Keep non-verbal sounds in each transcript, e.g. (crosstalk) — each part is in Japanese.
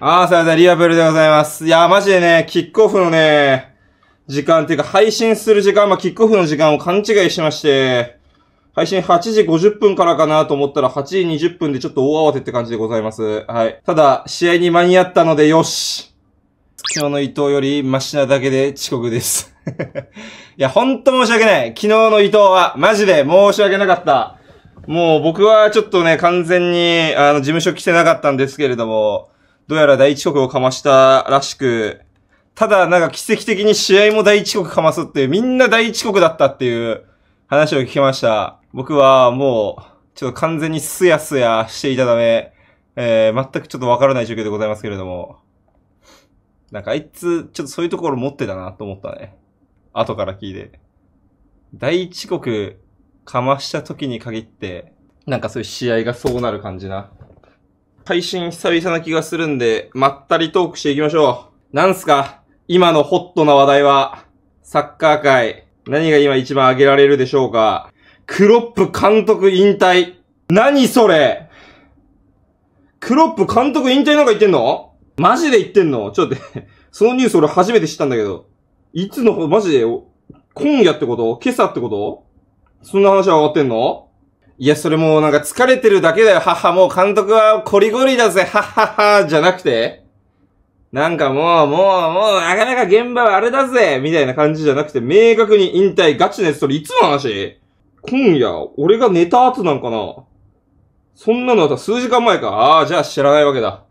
あー、さよなら、リアブルでございます。いやー、マジでね、キックオフのね、時間っていうか、配信する時間、まあ、キックオフの時間を勘違いしまして、配信8時50分からかなと思ったら8時20分でちょっと大慌てって感じでございます。はい。ただ、試合に間に合ったのでよし昨日の伊藤よりマシなだけで遅刻です (laughs) いや、ほんと申し訳ない。昨日の伊藤は、マジで申し訳なかった。もう僕はちょっとね、完全に、あの、事務所来てなかったんですけれども、どうやら第一国をかましたらしく、ただなんか奇跡的に試合も第一国かますっていう、みんな第一国だったっていう話を聞きました。僕はもう、ちょっと完全にスヤスヤしていたため、えー、全くちょっとわからない状況でございますけれども。なんかあいつ、ちょっとそういうところ持ってたなと思ったね。後から聞いて。第一国かました時に限って、なんかそういう試合がそうなる感じな。配信久々な気がするんで、まったりトークしていきましょう。なんすか今のホットな話題は、サッカー界、何が今一番挙げられるでしょうかクロップ監督引退。何それクロップ監督引退なんか言ってんのマジで言ってんのちょっと待ってそのニュース俺初めて知ったんだけど。いつの、マジで、今夜ってこと今朝ってことそんな話は上がってんのいや、それもうなんか疲れてるだけだよ、母。もう監督はコリゴリだぜ、ははは、じゃなくて。なんかもう、もう、もう、なかなか現場はあれだぜ、みたいな感じじゃなくて、明確に引退、ガチのやつ、それいつの話今夜、俺が寝た後なんかなそんなのあった数時間前か。ああ、じゃあ知らないわけだ。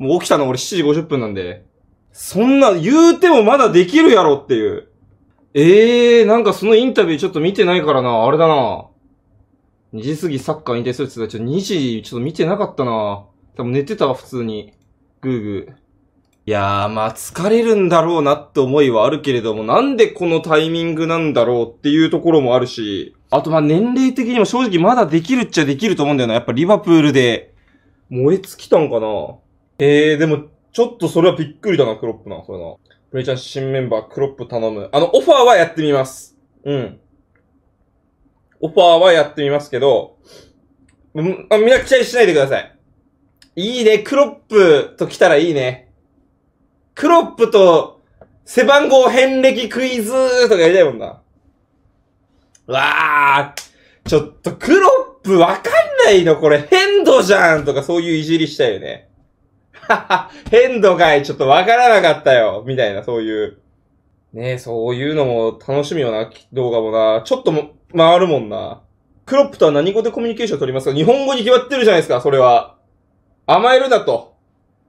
もう起きたの俺7時50分なんで。そんな、言うてもまだできるやろっていう。ええー、なんかそのインタビューちょっと見てないからな、あれだな。2時過ぎサッカー引退するって言ってたちょ、2時ちょっと見てなかったな多分寝てたわ、普通に。グーグー。いやー、まあ疲れるんだろうなって思いはあるけれども、なんでこのタイミングなんだろうっていうところもあるし、あとまあ年齢的にも正直まだできるっちゃできると思うんだよな。やっぱリバプールで燃え尽きたんかなえー、でもちょっとそれはびっくりだな、クロップな、それな。プレイちゃん新メンバー、クロップ頼む。あの、オファーはやってみます。うん。オファーはやってみますけど、うん、あ、みんな期待しないでください。いいね、クロップと来たらいいね。クロップと、背番号遍歴クイズとかやりたいもんな。うわー、ちょっとクロップわかんないのこれ変度じゃんとかそういういじりしたよね。はは、変度かい、ちょっとわからなかったよ。みたいな、そういう。ねそういうのも楽しみよな、動画もな。ちょっとも、まああるもんな。クロップとは何語でコミュニケーション取りますか日本語に決まってるじゃないですか、それは。甘えるなと。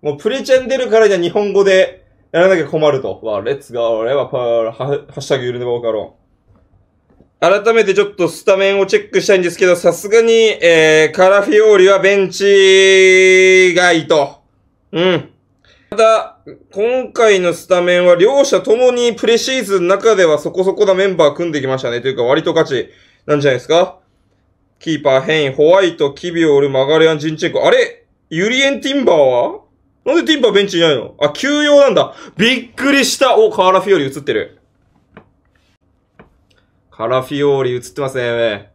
もうプレチャン出るからには日本語でやらなきゃ困ると。わ、レッツゴー、レバパール、ハッシュタグゆるねばわかろう。改めてちょっとスタメンをチェックしたいんですけど、さすがに、えー、カラフィオーリはベンチ外と。うん。だ、今回のスタメンは両者ともにプレシーズン中ではそこそこなメンバー組んできましたね。というか割と勝ちなんじゃないですかキーパー、ヘイン、ホワイト、キビオール、マガレアン、ジンチェンコ。あれユリエン・ティンバーはなんでティンバーベンチいないのあ、休養なんだ。びっくりした。お、カーラフィオーリ映ってる。カラフィオーリ映ってますね。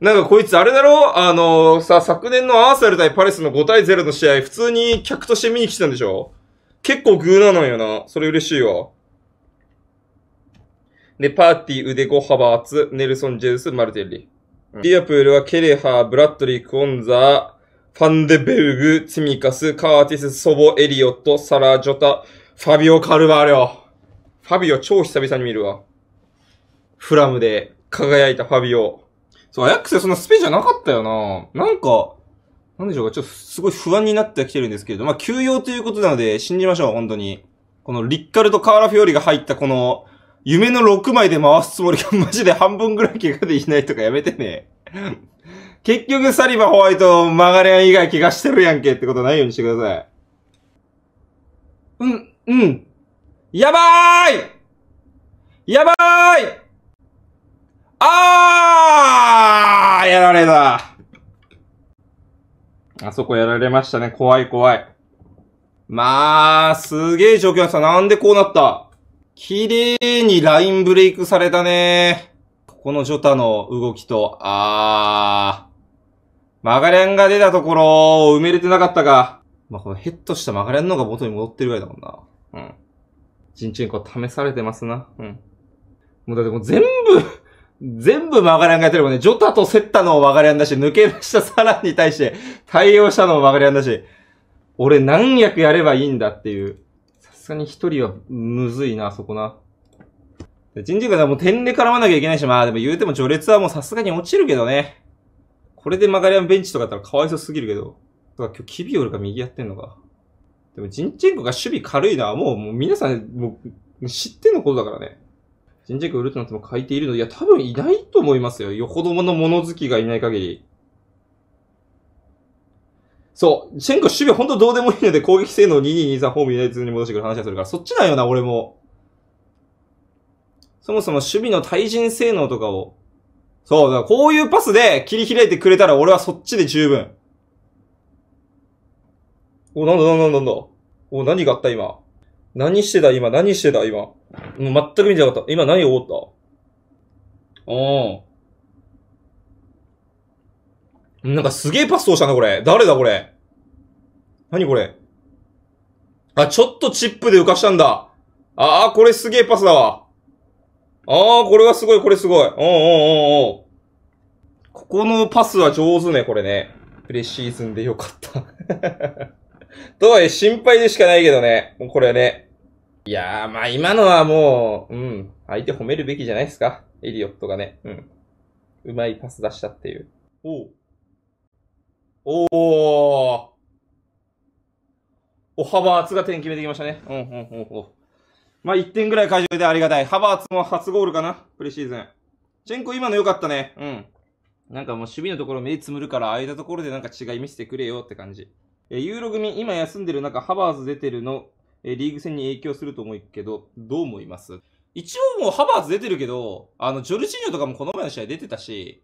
なんかこいつあれだろあのー、さ、昨年のアーサル対パレスの5対0の試合、普通に客として見に来てたんでしょ結構グーなのよな。それ嬉しいわ。で、パーティー、腕ハバーツ、ネルソン・ジェルス、マルテッリ。うん、リアプールはケレハー、ブラッドリー、クオンザー、ファンデベルグ、ツミカス、カーティス、ソボ、エリオット、サラ・ジョタ、ファビオ・カルバーレオ。ファビオ超久々に見るわ。フラムで輝いたファビオ。そう、アヤックスそんなスペじゃなかったよな。なんか、なんでしょうか、ちょっとすごい不安になってきてるんですけれど、まあ、休養ということなので、信じましょう、本当に。このリッカルとカーラフィオリが入ったこの、夢の6枚で回すつもりが (laughs) マジで半分ぐらい怪我できないとかやめてね。結局サリバホワイト、マガレン以外怪我してるやんけってことないようにしてください。うん、うん。やばーいやばーいあーやられたあそこやられましたね。怖い怖い。まあ、すげえ状況なですよ。なんでこうなった綺麗にラインブレイクされたね。ここのジョタの動きと、あー。マガレンが出たところを埋めれてなかったか。まあ、このヘッドしたマガれンの方が元に戻ってるぐらいだもんな。うん。人中にこう試されてますな。うん。もうだってもう全部全部曲がりんがやってるもんね。ジョタとセッタの曲がりんだし、抜け出したサランに対して対応したのも曲がりんだし、俺何役やればいいんだっていう。さすがに一人はむずいな、そこな。人事がもう点で絡まなきゃいけないし、まあでも言うても序列はもうさすがに落ちるけどね。これで曲がりんベンチとかだったらかわいそうすぎるけど。だから今日キビオルが右やってんのか。でもジンチェンコが守備軽いのはもうもう皆さんもう知ってのことだからね。新宿売るとなっても書いているのいや、多分いないと思いますよ。よほどの物好きがいない限り。そう。シェンコ守備ほんとどうでもいいので、攻撃性能2223ホームユナイテに戻してくる話がするから、そっちだよな、俺も。そもそも守備の対人性能とかを。そう、だからこういうパスで切り開いてくれたら俺はそっちで十分。お、なんだなんだなんだ。お、何があった今。何してた今、何してた今。もう全く見てなかった。今何を思ったおー。なんかすげえパス通したな、これ。誰だ、これ。何これ。あ、ちょっとチップで浮かしたんだ。ああ、これすげえパスだわ。ああ、これはすごい、これすごい。おうんうんうんう。ここのパスは上手ね、これね。プレシーズンでよかった (laughs) とはいえ、心配でしかないけどね。これね。いやー、まあ今のはもう、うん、相手褒めるべきじゃないですか。エリオットがね。うん。うまいパス出したっていう。おおおおハバーツが点決めてきましたね。うん、うん、うん、うん。まあ1点ぐらい会場でありがたい。ハバーツも初ゴールかなプレシーズン。チェンコ今の良かったね。うん。なんかもう守備のところ目つむるから、ああいったところでなんか違い見せてくれよって感じ。え、ユーロ組、今休んでる中、ハバーズ出てるの、えリーグ戦に影響すると思うけど、どう思います一応もうハバーツ出てるけど、あの、ジョルジーニョとかもこの前の試合出てたし、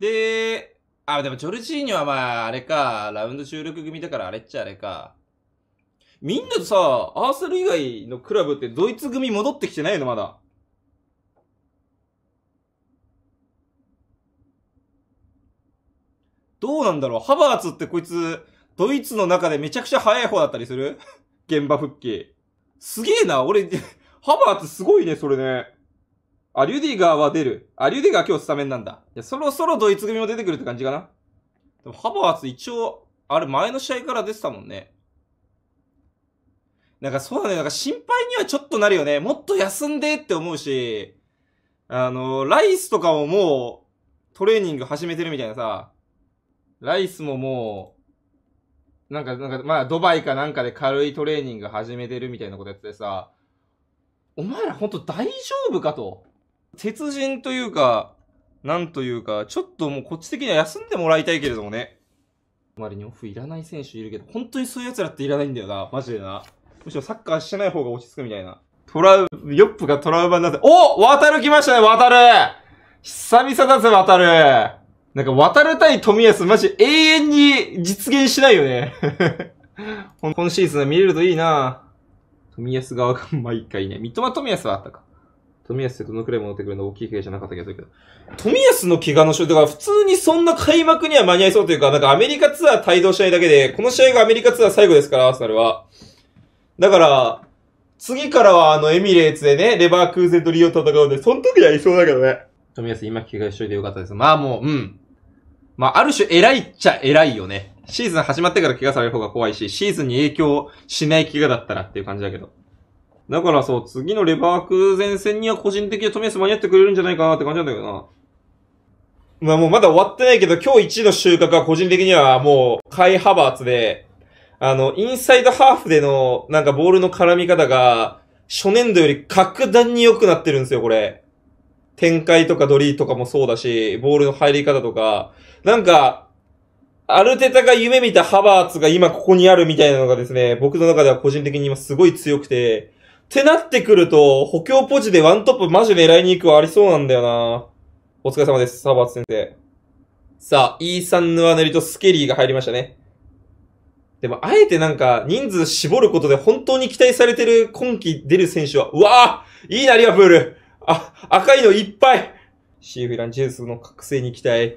で、あ、でもジョルジーニョはまあ、あれか、ラウンド収録組だからあれっちゃあれか。みんなとさ、アーサル以外のクラブってドイツ組戻ってきてないのまだ。どうなんだろうハバーツってこいつ、ドイツの中でめちゃくちゃ速い方だったりする現場復帰。すげえな、俺、(laughs) ハバーツすごいね、それね。あ、リュディガーは出る。あ、リュディガー今日スタメンなんだ。いや、そろそろドイツ組も出てくるって感じかな。でも、ハバーツ一応、あれ前の試合から出てたもんね。なんかそうだね、なんか心配にはちょっとなるよね。もっと休んでって思うし、あの、ライスとかももう、トレーニング始めてるみたいなさ、ライスももう、なんか、なんか、まあ、ドバイかなんかで軽いトレーニング始めてるみたいなことやっててさ、お前らほんと大丈夫かと。鉄人というか、なんというか、ちょっともうこっち的には休んでもらいたいけれどもね。周りにオフいらない選手いるけど、本当にそういう奴らっていらないんだよな、マジでな。むしろサッカーしてない方が落ち着くみたいな。トラウ、ヨップがトラウマになって、お渡る来ましたね、渡る久々だぜ、渡るなんか渡る対富安マジ永遠に実現しないよね。(laughs) 今シーズンは見れるといいな富安側が毎回ね。三笘富安はあったか。富安ってどのくらい戻ってくるの大きい怪我じゃなかったけど。富安の怪我の勝利、だから普通にそんな開幕には間に合いそうというか、なんかアメリカツアー帯同試合だけで、この試合がアメリカツアー最後ですから、アーサルは。だから、次からはあのエミレーツでね、レバークーゼンとリオ戦うんで、その時はいそうだけどね。富安今怪我といてよかったです。まあもう、うん。まあ、ある種偉いっちゃ偉いよね。シーズン始まってから怪我される方が怖いし、シーズンに影響しない怪我だったらっていう感じだけど。だからそう、次のレバーク前線には個人的にはトメス間に合ってくれるんじゃないかなって感じなんだけどな。まあもうまだ終わってないけど、今日1の収穫は個人的にはもう、開派閥で、あの、インサイドハーフでの、なんかボールの絡み方が、初年度より格段に良くなってるんですよ、これ。展開とかドリーとかもそうだし、ボールの入り方とか、なんか、アルテタが夢見たハバーツが今ここにあるみたいなのがですね、僕の中では個人的に今すごい強くて、ってなってくると、補強ポジでワントップマジ狙いに行くはありそうなんだよなお疲れ様です、ハバーツ先生。さあ、イーサン・ヌアネリとスケリーが入りましたね。でも、あえてなんか、人数絞ることで本当に期待されてる今季出る選手は、うわぁいいな、リアプールあ、赤いのいっぱいシーフィラン・ジェズの覚醒に期待。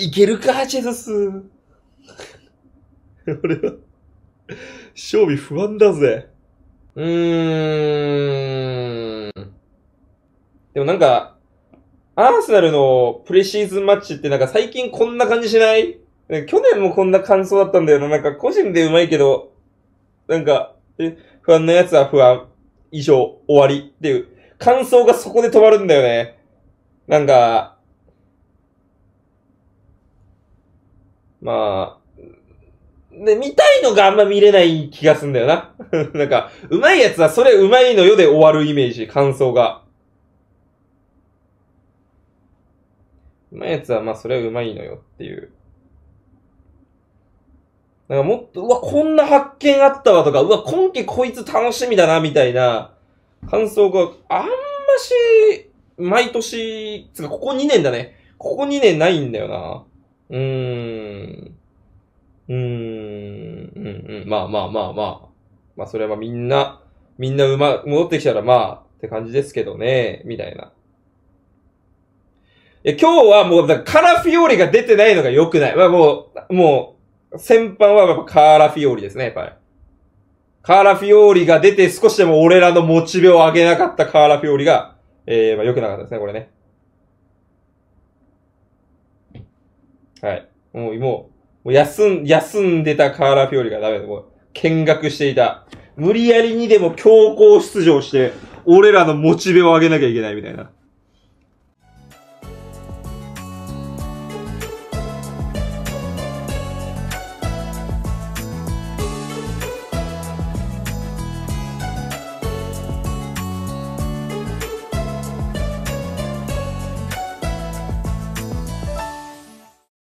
いけるか、ジェズス。(laughs) 俺は、勝利不安だぜ。うーん。でもなんか、アーセナルのプレシーズンマッチってなんか最近こんな感じしない去年もこんな感想だったんだよな。なんか個人でうまいけど、なんか、不安なやつは不安。以上、終わりっていう、感想がそこで止まるんだよね。なんか、まあ、で、見たいのがあんま見れない気がすんだよな。(laughs) なんか、うまいやつはそれうまいのよで終わるイメージ、感想が。うまいやつはまあそれうまいのよっていう。なんかもっと、うわ、こんな発見あったわとか、うわ、今季こいつ楽しみだな、みたいな感想があんまし、毎年、つかここ2年だね。ここ2年ないんだよな。うーん。うーん。うんうん。まあまあまあまあ。まあそれはみんな、みんなうま、戻ってきたらまあ、って感じですけどね、みたいな。いや、今日はもう、カラフィオリが出てないのが良くない。まあもう、もう、先般はやっぱカーラフィオーリですね、やっぱり。カーラフィオーリが出て少しでも俺らのモチベを上げなかったカーラフィオーリが、えー、まあ良くなかったですね、これね。はい。もう、もう、休ん、休んでたカーラフィオーリがダメだ。もう、見学していた。無理やりにでも強行出場して、俺らのモチベを上げなきゃいけないみたいな。